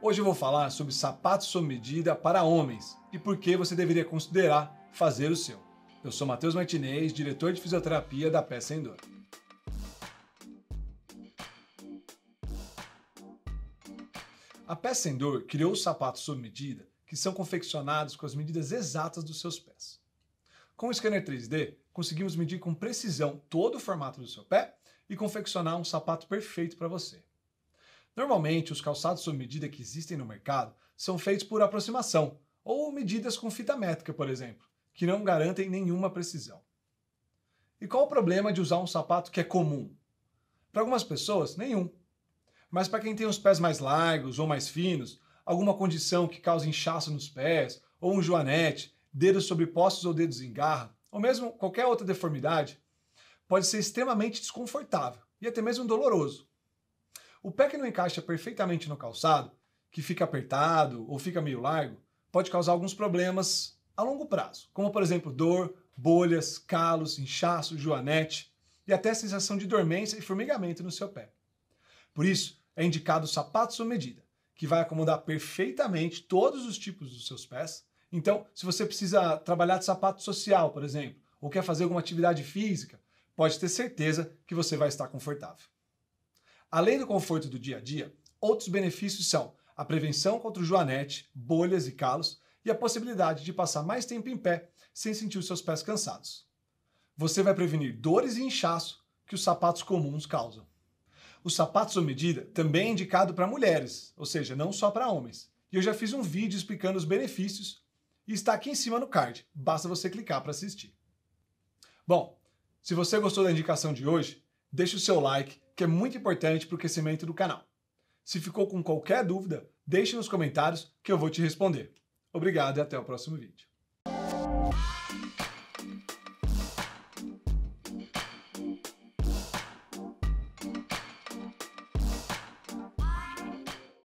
Hoje eu vou falar sobre sapatos sob medida para homens e por que você deveria considerar fazer o seu. Eu sou Matheus Martinez, diretor de fisioterapia da Peça Dor. A Peça Dor criou os sapatos sob medida que são confeccionados com as medidas exatas dos seus pés. Com o scanner 3D, conseguimos medir com precisão todo o formato do seu pé e confeccionar um sapato perfeito para você. Normalmente, os calçados sob medida que existem no mercado são feitos por aproximação, ou medidas com fita métrica, por exemplo, que não garantem nenhuma precisão. E qual o problema de usar um sapato que é comum? Para algumas pessoas, nenhum. Mas para quem tem os pés mais largos ou mais finos, alguma condição que cause inchaço nos pés, ou um joanete, dedos sobrepostos ou dedos em garra, ou mesmo qualquer outra deformidade, pode ser extremamente desconfortável e até mesmo doloroso. O pé que não encaixa perfeitamente no calçado, que fica apertado ou fica meio largo, pode causar alguns problemas a longo prazo, como por exemplo dor, bolhas, calos, inchaço, joanete e até sensação de dormência e formigamento no seu pé. Por isso, é indicado o sapato medida, que vai acomodar perfeitamente todos os tipos dos seus pés. Então, se você precisa trabalhar de sapato social, por exemplo, ou quer fazer alguma atividade física, pode ter certeza que você vai estar confortável. Além do conforto do dia a dia, outros benefícios são a prevenção contra o joanete, bolhas e calos e a possibilidade de passar mais tempo em pé sem sentir os seus pés cansados. Você vai prevenir dores e inchaço que os sapatos comuns causam. Os sapatos ou medida também é indicado para mulheres, ou seja, não só para homens. E eu já fiz um vídeo explicando os benefícios e está aqui em cima no card. Basta você clicar para assistir. Bom, se você gostou da indicação de hoje, deixe o seu like, que é muito importante para o crescimento do canal. Se ficou com qualquer dúvida, deixe nos comentários que eu vou te responder. Obrigado e até o próximo vídeo.